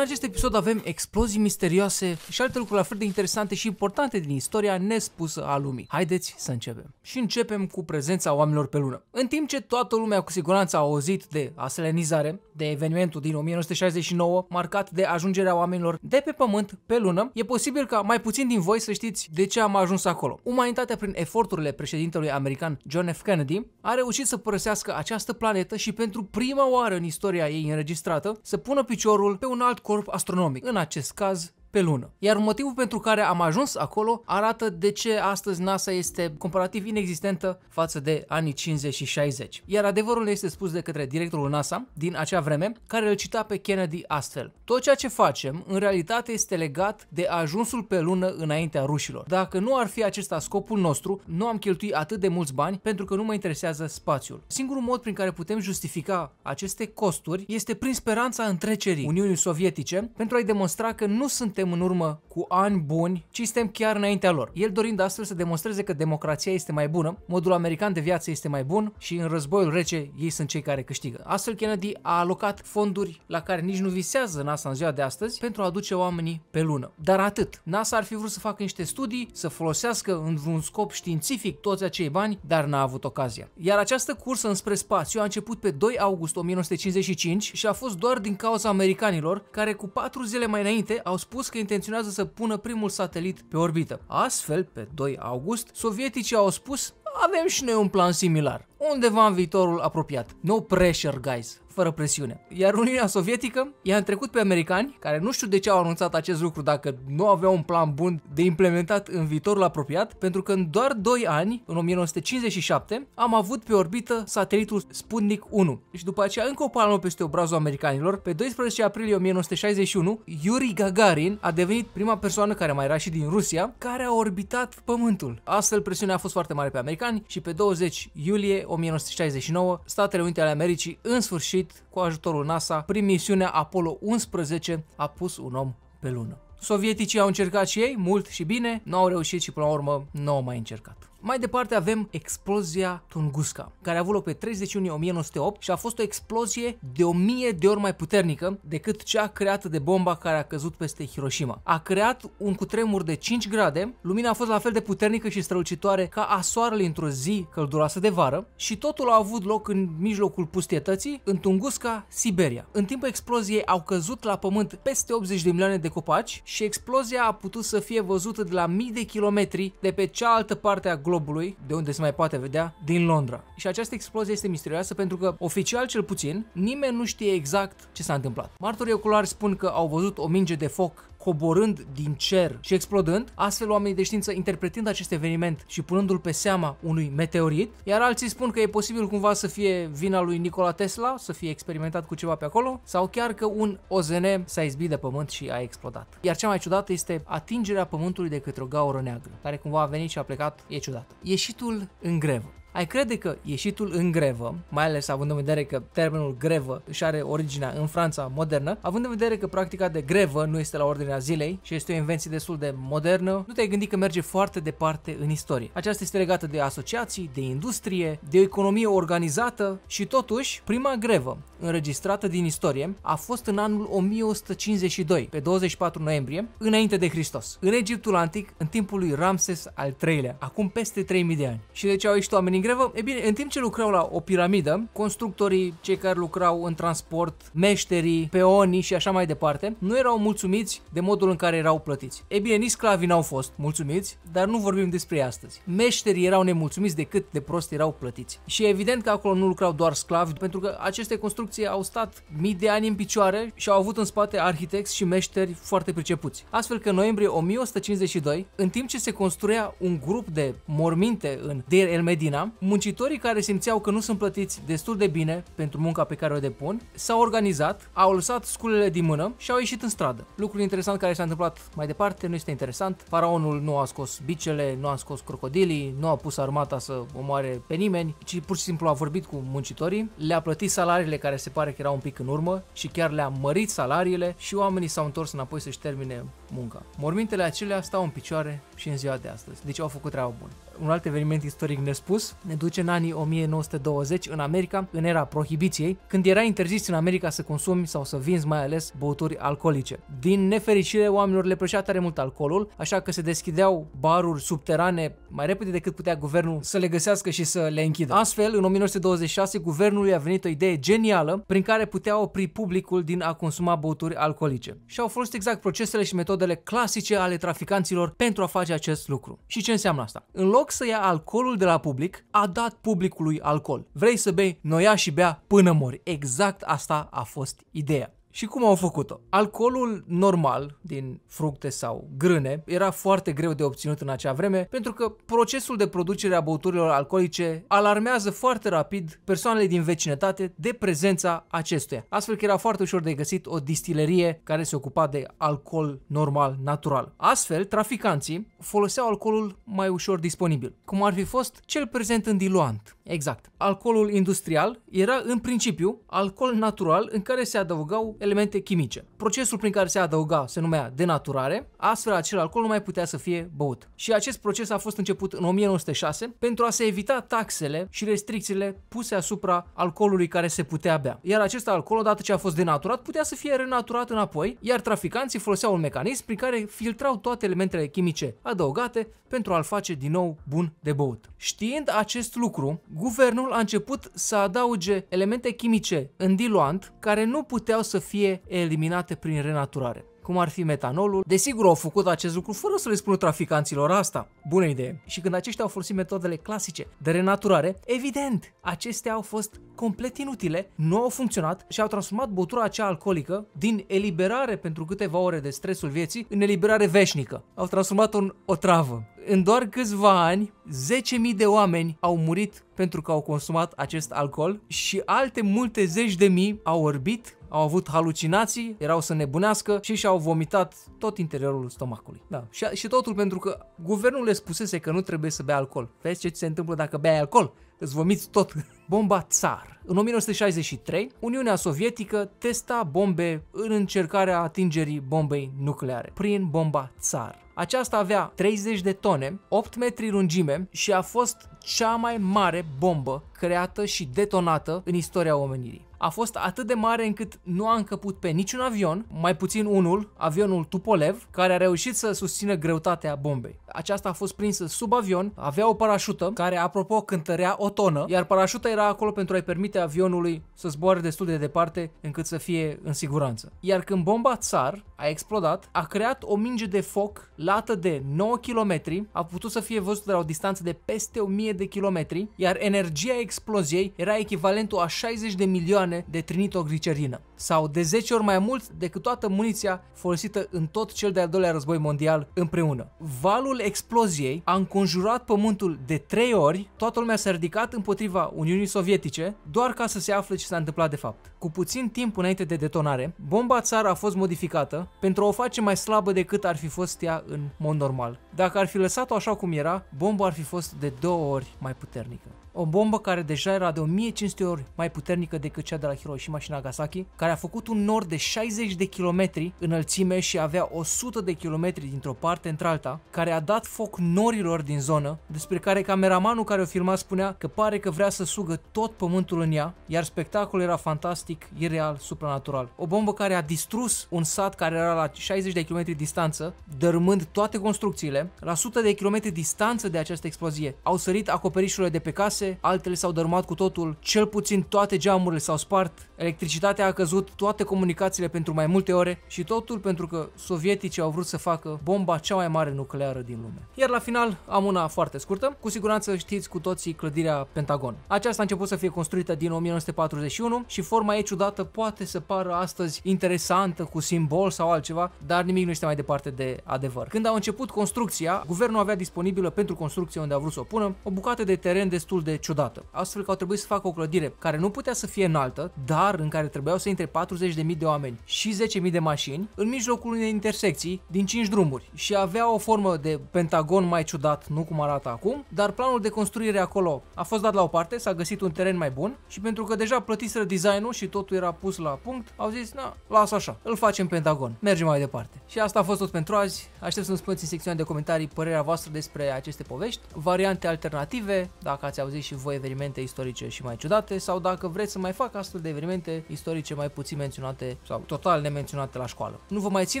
acest episod avem explozii misterioase și alte lucruri la fel de interesante și importante din istoria nespusă a lumii. Haideți să începem. Și începem cu prezența oamenilor pe lună. În timp ce toată lumea cu siguranță a auzit de aselenizare, de evenimentul din 1969, marcat de ajungerea oamenilor de pe pământ pe lună, e posibil ca mai puțin din voi să știți de ce am ajuns acolo. Umanitatea prin eforturile președintelui american John F. Kennedy a reușit să părăsească această planetă și pentru prima oară în istoria ei înregistrată să pună piciorul pe un alt corp astronomic. În acest caz, pe lună. Iar motivul pentru care am ajuns acolo arată de ce astăzi NASA este comparativ inexistentă față de anii 50 și 60. Iar adevărul este spus de către directorul NASA din acea vreme, care îl cita pe Kennedy astfel. Tot ceea ce facem, în realitate, este legat de ajunsul pe lună înaintea rușilor. Dacă nu ar fi acesta scopul nostru, nu am cheltuit atât de mulți bani pentru că nu mă interesează spațiul. Singurul mod prin care putem justifica aceste costuri este prin speranța întrecerii Uniunii Sovietice pentru a-i demonstra că nu suntem suntem în urmă cu ani buni, ci suntem chiar înaintea lor. El dorind astfel să demonstreze că democrația este mai bună, modul american de viață este mai bun și în războiul rece ei sunt cei care câștigă. Astfel Kennedy a alocat fonduri la care nici nu visează NASA în ziua de astăzi pentru a aduce oamenii pe lună. Dar atât. NASA ar fi vrut să facă niște studii, să folosească într-un scop științific toți acei bani, dar n-a avut ocazia. Iar această cursă înspre spațiu a început pe 2 august 1955 și a fost doar din cauza americanilor care cu patru zile mai înainte au spus că intenționează să pună primul satelit pe orbită. Astfel, pe 2 august, sovieticii au spus avem și noi un plan similar, undeva în viitorul apropiat. No pressure, guys fără presiune. Iar Uniunea Sovietică i-a întrecut pe americani, care nu știu de ce au anunțat acest lucru dacă nu aveau un plan bun de implementat în viitorul apropiat, pentru că în doar 2 ani, în 1957, am avut pe orbită satelitul Sputnik 1. Și după aceea încă o palmă peste obrazul americanilor, pe 12 aprilie 1961, Yuri Gagarin a devenit prima persoană care mai era și din Rusia, care a orbitat Pământul. Astfel, presiunea a fost foarte mare pe americani și pe 20 iulie 1969, Statele Unite ale Americii în sfârșit cu ajutorul NASA, prin misiunea Apollo 11, a pus un om pe lună. Sovieticii au încercat și ei, mult și bine, nu au reușit și până la urmă nu au mai încercat. Mai departe avem explozia Tunguska, care a avut loc pe 30 iunie 1908 și a fost o explozie de 1000 de ori mai puternică decât cea creată de bomba care a căzut peste Hiroshima. A creat un cutremur de 5 grade, lumina a fost la fel de puternică și strălucitoare ca a soarelui într-o zi călduroasă de vară și totul a avut loc în mijlocul pustietății, în Tunguska, Siberia. În timpul exploziei au căzut la pământ peste 80 de milioane de copaci și explozia a putut să fie văzută de la mii de kilometri de pe cealaltă parte a globului globului, de unde se mai poate vedea, din Londra. Și această explozie este misterioasă pentru că, oficial cel puțin, nimeni nu știe exact ce s-a întâmplat. Martorii oculari spun că au văzut o minge de foc coborând din cer și explodând, astfel oamenii de știință interpretând acest eveniment și punându-l pe seama unui meteorit, iar alții spun că e posibil cumva să fie vina lui Nikola Tesla, să fie experimentat cu ceva pe acolo, sau chiar că un OZN s-a izbit de pământ și a explodat. Iar cea mai ciudată este atingerea pământului de către o gaură neagră, care cumva a venit și a plecat, e ciudat. Ieșitul în grevă. Ai crede că ieșitul în grevă, mai ales având în vedere că termenul grevă își are originea în Franța modernă, având în vedere că practica de grevă nu este la ordinea zilei și este o invenție destul de modernă, nu te-ai gândit că merge foarte departe în istorie. Aceasta este legată de asociații, de industrie, de o economie organizată și totuși prima grevă înregistrată din istorie a fost în anul 1152, pe 24 noiembrie, înainte de Hristos, în Egiptul antic, în timpul lui Ramses al III-lea, acum peste 3000 de ani. Și de ce au ieșit oamenii în grevă? E bine, în timp ce lucrau la o piramidă, constructorii, cei care lucrau în transport, meșterii, peonii și așa mai departe, nu erau mulțumiți de modul în care erau plătiți. E bine, nici sclavii n-au fost mulțumiți, dar nu vorbim despre ei astăzi. Meșterii erau nemulțumiți de cât de prost erau plătiți. Și evident că acolo nu lucrau doar sclavi, pentru că aceste construcții au stat mii de ani în picioare și au avut în spate arhitecți și meșteri foarte pricepuți. Astfel că în noiembrie 1152, în timp ce se construia un grup de morminte în Deir el Medina, muncitorii care simțeau că nu sunt plătiți destul de bine pentru munca pe care o depun, s-au organizat, au lăsat sculele din mână și au ieșit în stradă. Lucrul interesant care s-a întâmplat mai departe nu este interesant. Faraonul nu a scos bicele, nu a scos crocodilii, nu a pus armata să omoare pe nimeni, ci pur și simplu a vorbit cu muncitorii, le-a plătit salariile care se pare că erau un pic în urmă și chiar le-a mărit salariile și oamenii s-au întors înapoi să-și termine munca. Mormintele acelea stau în picioare și în ziua de astăzi, deci au făcut treaba bună un alt eveniment istoric nespus ne duce în anii 1920 în America, în era prohibiției, când era interzis în America să consumi sau să vinzi mai ales băuturi alcoolice. Din nefericire, oamenilor le plăcea tare mult alcoolul, așa că se deschideau baruri subterane mai repede decât putea guvernul să le găsească și să le închidă. Astfel, în 1926, guvernului a venit o idee genială prin care putea opri publicul din a consuma băuturi alcoolice. Și au folosit exact procesele și metodele clasice ale traficanților pentru a face acest lucru. Și ce înseamnă asta? În loc loc să ia alcoolul de la public, a dat publicului alcool. Vrei să bei? Noia și bea până mori. Exact asta a fost ideea. Și cum au făcut-o? Alcoolul normal din fructe sau grâne era foarte greu de obținut în acea vreme pentru că procesul de producere a băuturilor alcoolice alarmează foarte rapid persoanele din vecinătate de prezența acestuia. Astfel că era foarte ușor de găsit o distilerie care se ocupa de alcool normal, natural. Astfel, traficanții foloseau alcoolul mai ușor disponibil, cum ar fi fost cel prezent în diluant. Exact. Alcoolul industrial era în principiu alcool natural în care se adăugau elemente chimice. Procesul prin care se adăuga se numea denaturare, astfel acel alcool nu mai putea să fie băut. Și acest proces a fost început în 1906 pentru a se evita taxele și restricțiile puse asupra alcoolului care se putea bea. Iar acest alcool, odată ce a fost denaturat, putea să fie renaturat înapoi, iar traficanții foloseau un mecanism prin care filtrau toate elementele chimice adăugate pentru a-l face din nou bun de băut. Știind acest lucru, guvernul a început să adauge elemente chimice în diluant care nu puteau să fie fie eliminate prin renaturare cum ar fi metanolul. Desigur, au făcut acest lucru fără să le spună traficanților asta. Bună idee! Și când aceștia au folosit metodele clasice de renaturare, evident, acestea au fost complet inutile, nu au funcționat și au transformat băutura acea alcoolică din eliberare pentru câteva ore de stresul vieții în eliberare veșnică. Au transformat-o în travă în doar câțiva ani, 10.000 de oameni au murit pentru că au consumat acest alcool și alte multe zeci de mii au orbit, au avut halucinații, erau să nebunească și și-au vomitat tot interiorul stomacului. Da. Și, și totul pentru că guvernul le spusese că nu trebuie să bea alcool. Vezi ce ți se întâmplă dacă bei alcool? îți vomiți tot. Bomba Tsar. În 1963, Uniunea Sovietică testa bombe în încercarea atingerii bombei nucleare prin bomba Tsar. Aceasta avea 30 de tone, 8 metri lungime și a fost cea mai mare bombă creată și detonată în istoria omenirii a fost atât de mare încât nu a încăput pe niciun avion, mai puțin unul, avionul Tupolev, care a reușit să susțină greutatea bombei. Aceasta a fost prinsă sub avion, avea o parașută care, apropo, cântărea o tonă, iar parașuta era acolo pentru a-i permite avionului să zboare destul de departe încât să fie în siguranță. Iar când bomba țar a explodat, a creat o minge de foc lată de 9 km, a putut să fie văzută la o distanță de peste 1000 de kilometri, iar energia exploziei era echivalentul a 60 de milioane grame de trinitoglicerină, sau de 10 ori mai mult decât toată muniția folosită în tot cel de-al doilea război mondial împreună. Valul exploziei a înconjurat pământul de 3 ori, toată lumea s-a ridicat împotriva Uniunii Sovietice, doar ca să se afle ce s-a întâmplat de fapt. Cu puțin timp înainte de detonare, bomba țară a fost modificată pentru a o face mai slabă decât ar fi fost ea în mod normal. Dacă ar fi lăsat-o așa cum era, bomba ar fi fost de două ori mai puternică. O bombă care deja era de 1500 ori mai puternică decât cea de la Hiroshima și Nagasaki, care a făcut un nor de 60 de kilometri înălțime și avea 100 de kilometri dintr-o parte într-alta, care a dat foc norilor din zonă, despre care cameramanul care o filma spunea că pare că vrea să sugă tot pământul în ea, iar spectacolul era fantastic, ireal, supranatural. O bombă care a distrus un sat care era la 60 de kilometri distanță, dărâmând toate construcțiile, la 100 de kilometri distanță de această explozie. Au sărit acoperișurile de pe case, altele s-au dărmat cu totul, cel puțin toate geamurile s-au spart, electricitatea a căzut, toate comunicațiile pentru mai multe ore și totul pentru că sovieticii au vrut să facă bomba cea mai mare nucleară din lume. Iar la final am una foarte scurtă, cu siguranță știți cu toții clădirea Pentagon. Aceasta a început să fie construită din 1941 și forma ei ciudată poate să pară astăzi interesantă cu simbol sau altceva, dar nimic nu este mai departe de adevăr. Când au început construcția, guvernul avea disponibilă pentru construcție unde a vrut să o pună o bucată de teren destul de de ciudată, astfel că au trebuit să facă o clădire care nu putea să fie înaltă, dar în care trebuiau să intre 40.000 de oameni și 10.000 de mașini în mijlocul unei intersecții din 5 drumuri și avea o formă de pentagon mai ciudat, nu cum arată acum, dar planul de construire acolo a fost dat la o parte, s-a găsit un teren mai bun și pentru că deja plătiseră designul și totul era pus la punct, au zis, na, lasă așa, îl facem pentagon, mergem mai departe. Și asta a fost tot pentru azi, aștept să-mi spuneți în secțiunea de comentarii părerea voastră despre aceste povești, variante alternative, dacă ați auzit descoperiți și voi evenimente istorice și mai ciudate sau dacă vreți să mai fac astfel de evenimente istorice mai puțin menționate sau total nemenționate la școală. Nu vă mai țin,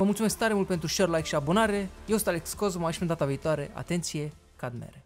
vă mulțumesc tare mult pentru share, like și abonare. Eu sunt Alex Cozma și până data viitoare, atenție, cadmere.